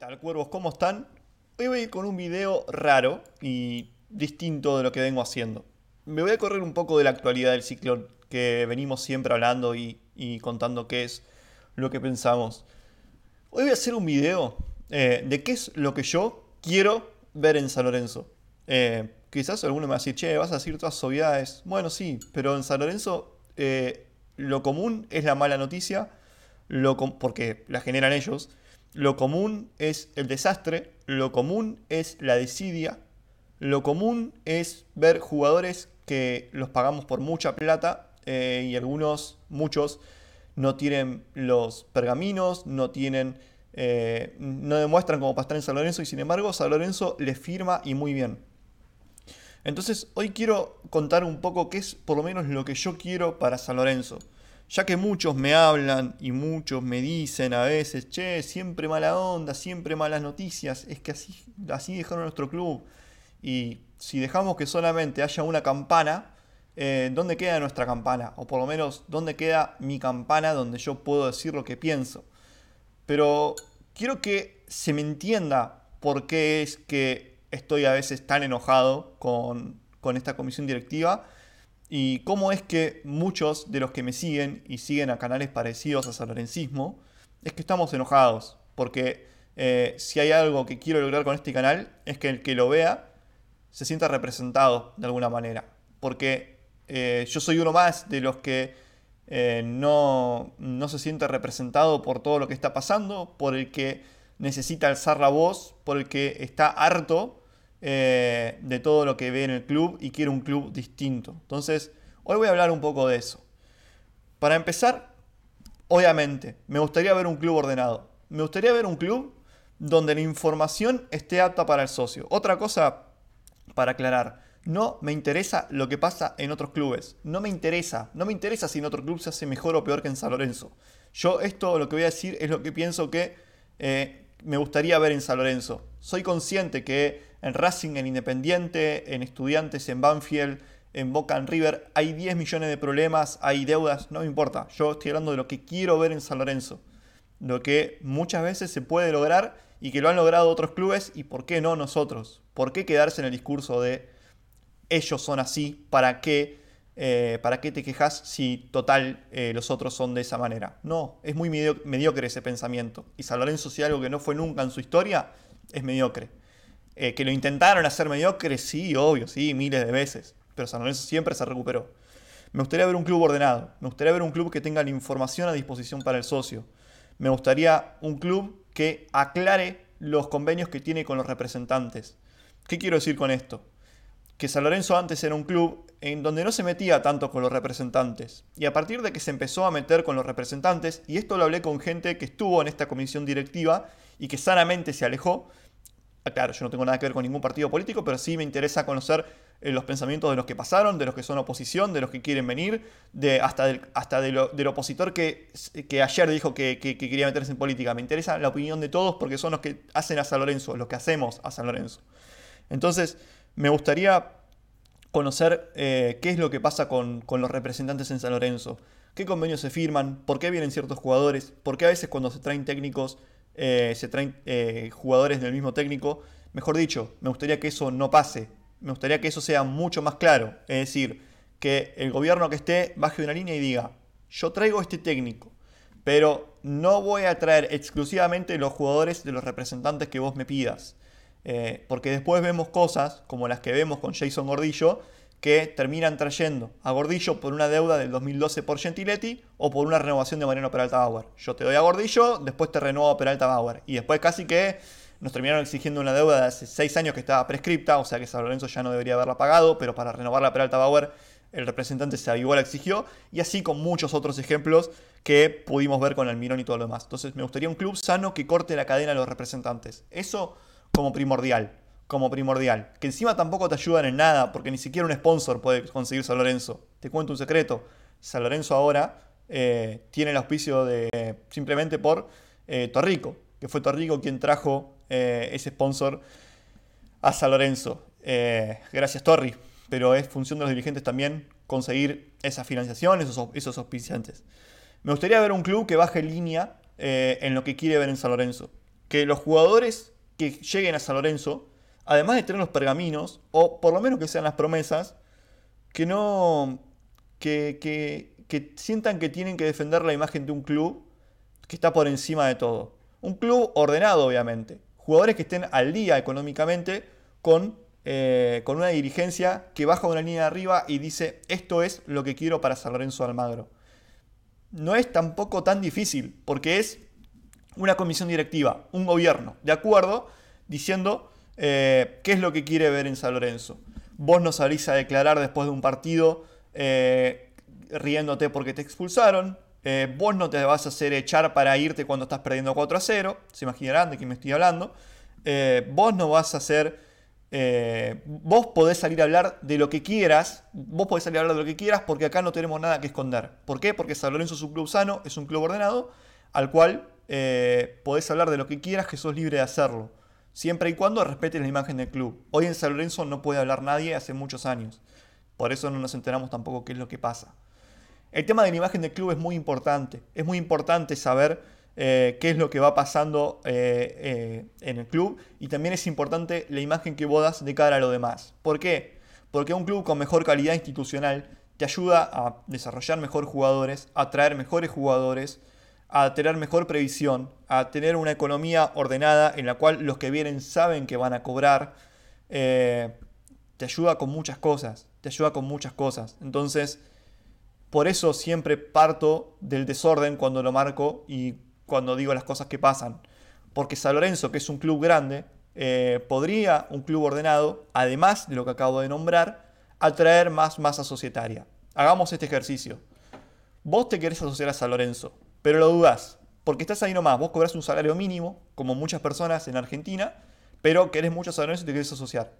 tal, cuervos? ¿Cómo están? Hoy voy a ir con un video raro y distinto de lo que vengo haciendo. Me voy a correr un poco de la actualidad del ciclón que venimos siempre hablando y, contando qué es lo que pensamos. Hoy voy a hacer un video eh, de qué es lo que yo quiero ver en San Lorenzo. Eh, quizás alguno me va a decir, che, vas a decir todas obviedades. Bueno, sí, pero en San Lorenzo eh, lo común es la mala noticia, lo porque la generan ellos lo común es el desastre, lo común es la desidia, lo común es ver jugadores que los pagamos por mucha plata eh, y algunos, muchos, no tienen los pergaminos, no tienen, eh, no demuestran como para estar en San Lorenzo y sin embargo San Lorenzo le firma y muy bien. Entonces hoy quiero contar un poco qué es por lo menos lo que yo quiero para San Lorenzo ya que muchos me hablan y muchos me dicen a veces, che, siempre mala onda, siempre malas noticias, es que así, así dejaron nuestro club. Y si dejamos que solamente haya una campana, eh, ¿dónde queda nuestra campana? O por lo menos, ¿dónde queda mi campana donde yo puedo decir lo que pienso? Pero quiero que se me entienda por qué es que estoy a veces tan enojado con, con esta comisión directiva y cómo es que muchos de los que me siguen y siguen a canales parecidos a San es que estamos enojados, porque eh, si hay algo que quiero lograr con este canal, es que el que lo vea se sienta representado de alguna manera, porque eh, yo soy uno más de los que eh, no, no se siente representado por todo lo que está pasando, por el que necesita alzar la voz, por el que está harto eh, de todo lo que ve en el club y quiere un club distinto. Entonces, hoy voy a hablar un poco de eso. Para empezar, obviamente, me gustaría ver un club ordenado. Me gustaría ver un club donde la información esté apta para el socio. Otra cosa para aclarar, no me interesa lo que pasa en otros clubes. No me interesa. No me interesa si en otro club se hace mejor o peor que en San Lorenzo. Yo esto lo que voy a decir es lo que pienso que eh, me gustaría ver en San Lorenzo. Soy consciente que en Racing, en Independiente, en Estudiantes, en Banfield, en Boca, en River. Hay 10 millones de problemas, hay deudas, no me importa. Yo estoy hablando de lo que quiero ver en San Lorenzo. Lo que muchas veces se puede lograr y que lo han logrado otros clubes y por qué no nosotros. ¿Por qué quedarse en el discurso de ellos son así? ¿Para qué? Eh, ¿Para qué te quejas si total eh, los otros son de esa manera? No, es muy mediocre ese pensamiento. Y San Lorenzo, si algo que no fue nunca en su historia, es mediocre. Eh, que lo intentaron hacer mediocre, sí, obvio, sí, miles de veces. Pero San Lorenzo siempre se recuperó. Me gustaría ver un club ordenado. Me gustaría ver un club que tenga la información a disposición para el socio. Me gustaría un club que aclare los convenios que tiene con los representantes. ¿Qué quiero decir con esto? Que San Lorenzo antes era un club en donde no se metía tanto con los representantes. Y a partir de que se empezó a meter con los representantes, y esto lo hablé con gente que estuvo en esta comisión directiva y que sanamente se alejó, Ah, claro, yo no tengo nada que ver con ningún partido político, pero sí me interesa conocer eh, los pensamientos de los que pasaron, de los que son oposición, de los que quieren venir, de, hasta, del, hasta del opositor que, ayer dijo que, quería meterse en política. Me interesa la opinión de todos porque son los que hacen a San Lorenzo, los que hacemos a San Lorenzo. Entonces, me gustaría conocer eh, qué es lo que pasa con, con los representantes en San Lorenzo, qué convenios se firman, por qué vienen ciertos jugadores, por qué a veces cuando se traen técnicos eh, se traen eh, jugadores del mismo técnico. Mejor dicho, me gustaría que eso no pase. Me gustaría que eso sea mucho más claro. Es decir, que el gobierno que esté baje una línea y diga, yo traigo este técnico, pero no voy a traer exclusivamente los jugadores de los representantes que vos me pidas. Eh, porque después vemos cosas como las que vemos con Jason Gordillo, que terminan trayendo a Gordillo por una deuda del 2012 por Gentiletti o por una renovación de Mariano Peralta Bauer. Yo te doy a Gordillo, después te renuevo a Peralta Bauer. Y después casi que nos terminaron exigiendo una deuda de hace seis años que estaba prescripta, o sea que San Lorenzo ya no debería haberla pagado, pero para renovar la Peralta Bauer el representante se avivó, la exigió, y así con muchos otros ejemplos que pudimos ver con Almirón y todo lo demás. Entonces me gustaría un club sano que corte la cadena a los representantes. Eso como primordial como primordial, que encima tampoco te ayudan en nada, porque ni siquiera un sponsor puede conseguir San Lorenzo. Te cuento un secreto, San Lorenzo ahora eh, tiene el auspicio de simplemente por eh, Torrico, que fue Torrico quien trajo eh, ese sponsor a San Lorenzo. gracias Torri, pero es función de los dirigentes también conseguir esa financiación, esos, esos auspiciantes. Me gustaría ver un club que baje línea en lo que quiere ver en San Lorenzo. Que los jugadores que lleguen a San Lorenzo además de tener los pergaminos, o por lo menos que sean las promesas, que no. que, que, sientan que tienen que defender la imagen de un club que está por encima de todo. Un club ordenado, obviamente. Jugadores que estén al día económicamente con, eh, con una dirigencia que baja una línea de arriba y dice, esto es lo que quiero para San Lorenzo Almagro. No es tampoco tan difícil, porque es una comisión directiva, un gobierno, de acuerdo, diciendo, eh, qué es lo que quiere ver en San Lorenzo. Vos no salís a declarar después de un partido eh, riéndote porque te expulsaron. Eh, vos no te vas a hacer echar para irte cuando estás perdiendo 4 a 0. Se imaginarán de quién me estoy hablando. vos no vas a hacer... vos podés salir a hablar de lo que quieras, vos podés salir a hablar de lo que quieras porque acá no tenemos nada que esconder. ¿Por qué? Porque San Lorenzo es un club sano, es un club ordenado, al cual podés hablar de lo que quieras, que sos libre de hacerlo siempre y cuando respete la imagen del club. Hoy en San Lorenzo no puede hablar nadie hace muchos años, por eso no nos enteramos tampoco qué es lo que pasa. El tema de la imagen del club es muy importante, es muy importante saber eh, qué es lo que va pasando eh, eh, en el club y también es importante la imagen que vos das de cara a lo demás. ¿Por qué? Porque un club con mejor calidad institucional te ayuda a desarrollar mejor jugadores, a traer mejores jugadores, a tener mejor previsión, a tener una economía ordenada en la cual los que vienen saben que van a cobrar, eh, te ayuda con muchas cosas, te ayuda con muchas cosas. Entonces, por eso siempre parto del desorden cuando lo marco y cuando digo las cosas que pasan. Porque San Lorenzo, que es un club grande, eh, podría un club ordenado, además de lo que acabo de nombrar, atraer más masa societaria. Hagamos este ejercicio. Vos te querés asociar a San Lorenzo pero lo dudás, porque estás ahí nomás, vos cobras un salario mínimo, como muchas personas en Argentina, pero querés muchos salarios y te querés asociar.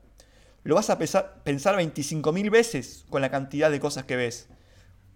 Lo vas a pensar 25.000 veces con la cantidad de cosas que ves.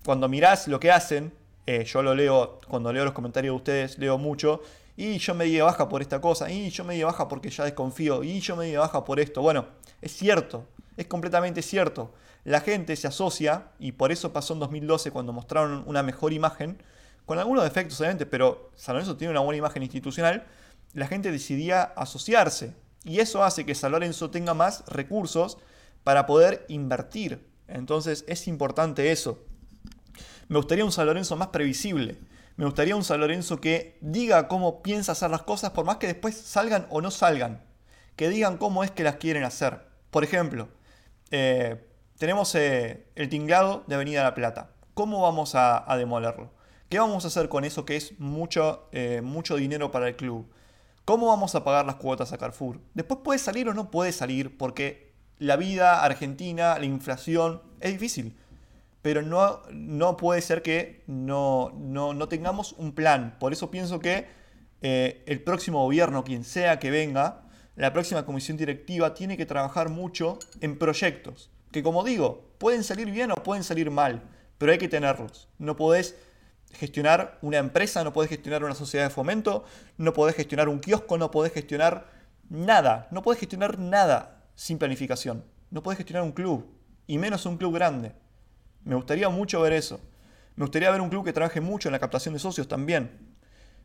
Cuando mirás lo que hacen, eh, yo lo leo, cuando leo los comentarios de ustedes, leo mucho, y yo me di baja por esta cosa, y yo me di baja porque ya desconfío, y yo me di baja por esto. Bueno, es cierto, es completamente cierto. La gente se asocia, y por eso pasó en 2012 cuando mostraron una mejor imagen, con algunos defectos, obviamente, pero San Lorenzo tiene una buena imagen institucional. La gente decidía asociarse. Y eso hace que San Lorenzo tenga más recursos para poder invertir. Entonces es importante eso. Me gustaría un San Lorenzo más previsible. Me gustaría un San Lorenzo que diga cómo piensa hacer las cosas, por más que después salgan o no salgan. Que digan cómo es que las quieren hacer. Por ejemplo, eh, tenemos eh, el tinglado de Avenida La Plata. ¿Cómo vamos a demolerlo? ¿Qué vamos a hacer con eso que es mucho, eh, mucho dinero para el club? ¿Cómo vamos a pagar las cuotas a Carrefour? Después puede salir o no puede salir, porque la vida argentina, la inflación, es difícil. Pero no, no puede ser que no, no, tengamos un plan. Por eso pienso que eh, el próximo gobierno, quien sea que venga, la próxima comisión directiva tiene que trabajar mucho en proyectos. Que como digo, pueden salir bien o pueden salir mal, pero hay que tenerlos. No podés gestionar una empresa, no podés gestionar una sociedad de fomento, no podés gestionar un kiosco, no podés gestionar nada, no podés gestionar nada sin planificación, no podés gestionar un club, y menos un club grande. Me gustaría mucho ver eso. Me gustaría ver un club que trabaje mucho en la captación de socios también.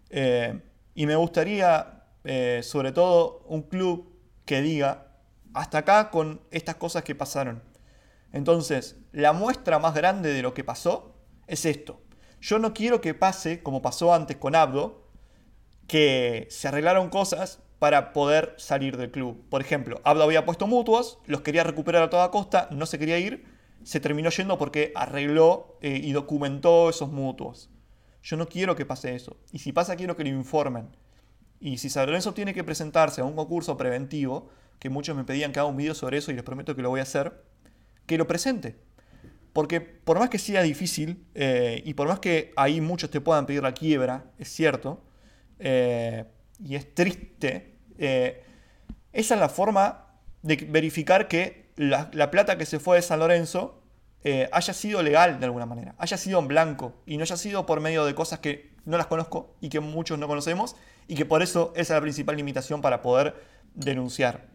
Eh, y me gustaría, eh, sobre todo, un club que diga, hasta acá con estas cosas que pasaron. Entonces, la muestra más grande de lo que pasó es esto. Yo no quiero que pase, como pasó antes con Abdo, que se arreglaron cosas para poder salir del club. Por ejemplo, Abdo había puesto mutuos, los quería recuperar a toda costa, no se quería ir, se terminó yendo porque arregló eh, y documentó esos mutuos. Yo no quiero que pase eso. Y si pasa, quiero que lo informen. Y si San tiene que presentarse a un concurso preventivo, que muchos me pedían que haga un video sobre eso y les prometo que lo voy a hacer, que lo presente. Porque por más que sea difícil eh, y por más que ahí muchos te puedan pedir la quiebra, es cierto, eh, y es triste, eh, esa es la forma de verificar que la, la plata que se fue de San Lorenzo haya sido legal de alguna manera, haya sido en blanco y no haya sido por medio de cosas que no las conozco y que muchos no conocemos y que por eso esa es la principal limitación para poder denunciar.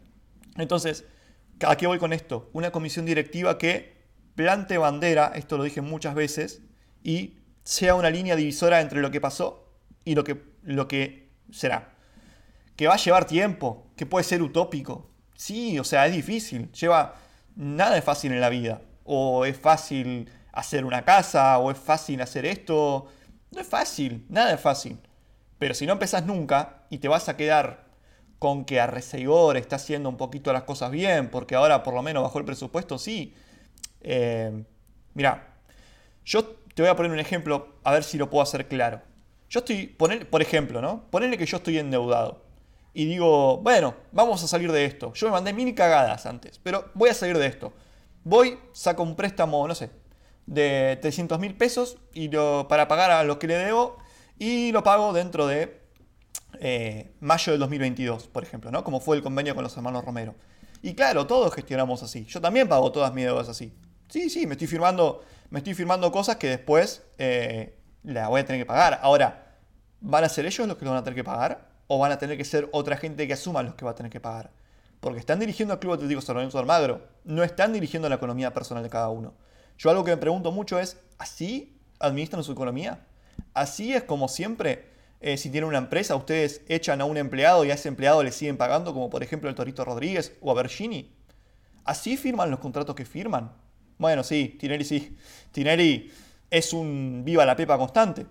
Entonces, ¿a qué voy con esto? Una comisión directiva que plante bandera, esto lo dije muchas veces, y sea una línea divisora entre lo que pasó y lo que, lo que será. Que va a llevar tiempo, que puede ser utópico. Sí, o sea, es difícil. Lleva. Nada es fácil en la vida. O es fácil hacer una casa, o es fácil hacer esto. No es fácil, nada es fácil. Pero si no empezás nunca y te vas a quedar con que Arreceigor está haciendo un poquito las cosas bien, porque ahora por lo menos bajó el presupuesto, sí, eh, Mira, yo te voy a poner un ejemplo a ver si lo puedo hacer claro. Yo estoy, poner, por ejemplo, ¿no? Ponerle que yo estoy endeudado. Y digo, bueno, vamos a salir de esto. Yo me mandé mil cagadas antes, pero voy a salir de esto. Voy, saco un préstamo, no sé, de 300 mil pesos y lo, para pagar a los que le debo y lo pago dentro de eh, mayo del 2022, por ejemplo, ¿no? Como fue el convenio con los hermanos Romero. Y claro, todos gestionamos así. Yo también pago todas mis deudas así sí, sí, me estoy firmando, me estoy firmando cosas que después eh, la voy a tener que pagar. Ahora, ¿van a ser ellos los que lo van a tener que pagar? ¿O van a tener que ser otra gente que asuma los que va a tener que pagar? Porque están dirigiendo al Club Atlético San Lorenzo Almagro, no están dirigiendo la economía personal de cada uno. Yo algo que me pregunto mucho es, ¿así administran su economía? ¿Así es como siempre? Eh, si tienen una empresa, ustedes echan a un empleado y a ese empleado le siguen pagando, como por ejemplo el Torito Rodríguez o a Bergini. ¿Así firman los contratos que firman? Bueno, sí, Tinelli sí. Tinelli es un viva la pepa constante.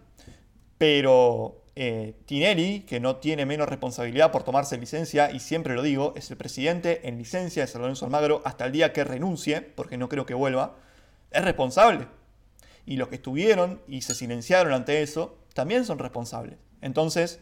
Pero eh, Tinelli, que no tiene menos responsabilidad por tomarse licencia, y siempre lo digo, es el presidente en licencia de San Lorenzo Almagro hasta el día que renuncie, porque no creo que vuelva, es responsable. Y los que estuvieron y se silenciaron ante eso, también son responsables. Entonces,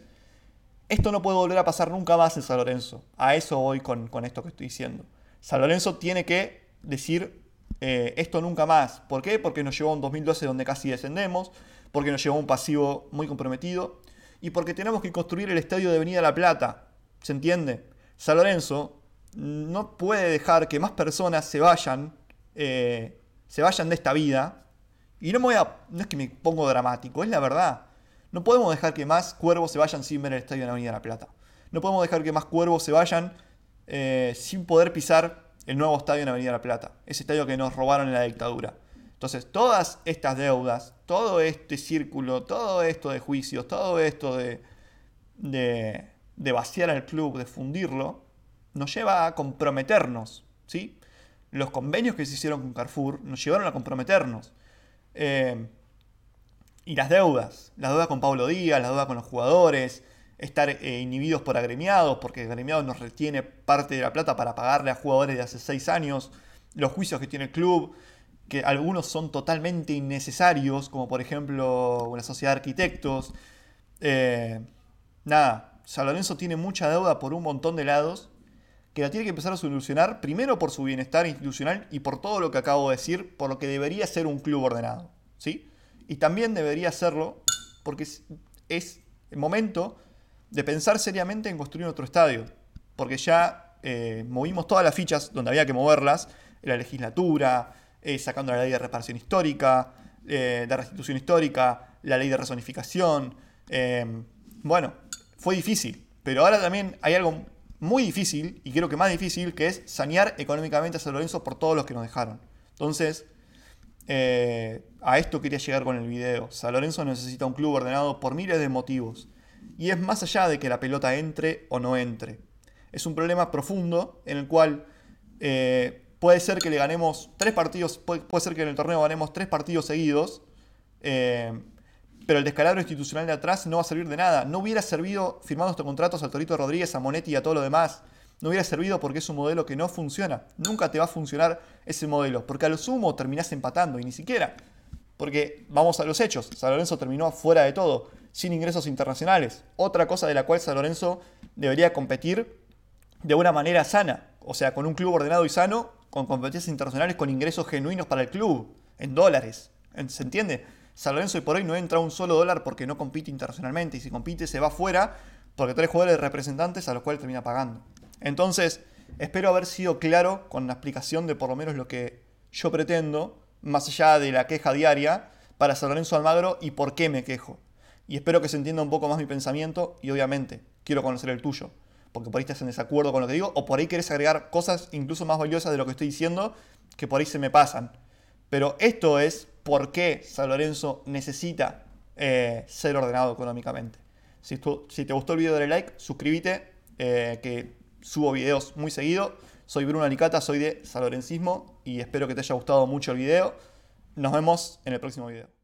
esto no puede volver a pasar nunca más en San Lorenzo. A eso voy con, con esto que estoy diciendo. San Lorenzo tiene que decir eh, esto nunca más. ¿Por qué? Porque nos llevó a un 2012 donde casi descendemos, porque nos llevó a un pasivo muy comprometido y porque tenemos que construir el estadio de Avenida La Plata. ¿Se entiende? San Lorenzo no puede dejar que más personas se vayan, eh, se vayan de esta vida. Y no me voy a, es que me pongo dramático, es la verdad. No podemos dejar que más cuervos se vayan sin ver el estadio de Avenida La Plata. No podemos dejar que más cuervos se vayan eh, sin poder pisar el nuevo estadio en Avenida La Plata, ese estadio que nos robaron en la dictadura. Entonces, todas estas deudas, todo este círculo, todo esto de juicios, todo esto de, vaciar al club, de fundirlo, nos lleva a comprometernos, ¿sí? Los convenios que se hicieron con Carrefour nos llevaron a comprometernos. Eh, y las deudas, las deudas con Pablo Díaz, las deudas con los jugadores, estar eh, inhibidos por agremiados, porque agremiados nos retiene parte de la plata para pagarle a jugadores de hace seis años, los juicios que tiene el club, que algunos son totalmente innecesarios, como por ejemplo una sociedad de arquitectos. Eh, nada, San Lorenzo tiene mucha deuda por un montón de lados, que la tiene que empezar a solucionar primero por su bienestar institucional y por todo lo que acabo de decir, por lo que debería ser un club ordenado. ¿sí? Y también debería hacerlo porque es, es el momento de pensar seriamente en construir otro estadio, porque ya eh, movimos todas las fichas donde había que moverlas, la legislatura, eh, sacando la ley de reparación histórica, la eh, restitución histórica, la ley de razonificación. bueno, fue difícil, pero ahora también hay algo muy difícil, y creo que más difícil, que es sanear económicamente a San Lorenzo por todos los que nos dejaron. Entonces, a esto quería llegar con el video. San Lorenzo necesita un club ordenado por miles de motivos y es más allá de que la pelota entre o no entre. Es un problema profundo en el cual eh, puede ser que le ganemos tres partidos, puede, ser que en el torneo ganemos tres partidos seguidos, eh, pero el descalabro institucional de atrás no va a servir de nada. No hubiera servido firmando estos contratos al Torito Rodríguez, a Monetti y a todo lo demás. No hubiera servido porque es un modelo que no funciona. Nunca te va a funcionar ese modelo, porque a lo sumo terminás empatando y ni siquiera. Porque vamos a los hechos. San Lorenzo terminó fuera de todo sin ingresos internacionales. Otra cosa de la cual San Lorenzo debería competir de una manera sana, o sea, con un club ordenado y sano, con competencias internacionales, con ingresos genuinos para el club, en dólares. ¿Se entiende? San Lorenzo y por hoy no entra un solo dólar porque no compite internacionalmente, y si compite se va fuera porque trae jugadores representantes a los cuales termina pagando. Entonces, espero haber sido claro con la explicación de por lo menos lo que yo pretendo, más allá de la queja diaria, para San Lorenzo Almagro y por qué me quejo y espero que se entienda un poco más mi pensamiento y obviamente quiero conocer el tuyo, porque por ahí estás en desacuerdo con lo que digo o por ahí querés agregar cosas incluso más valiosas de lo que estoy diciendo que por ahí se me pasan. Pero esto es por qué San Lorenzo necesita eh, ser ordenado económicamente. Si, te gustó el video, dale like, suscríbete, eh, que subo videos muy seguido. Soy Bruno Alicata, soy de San Lorencismo y espero que te haya gustado mucho el video. Nos vemos en el próximo video.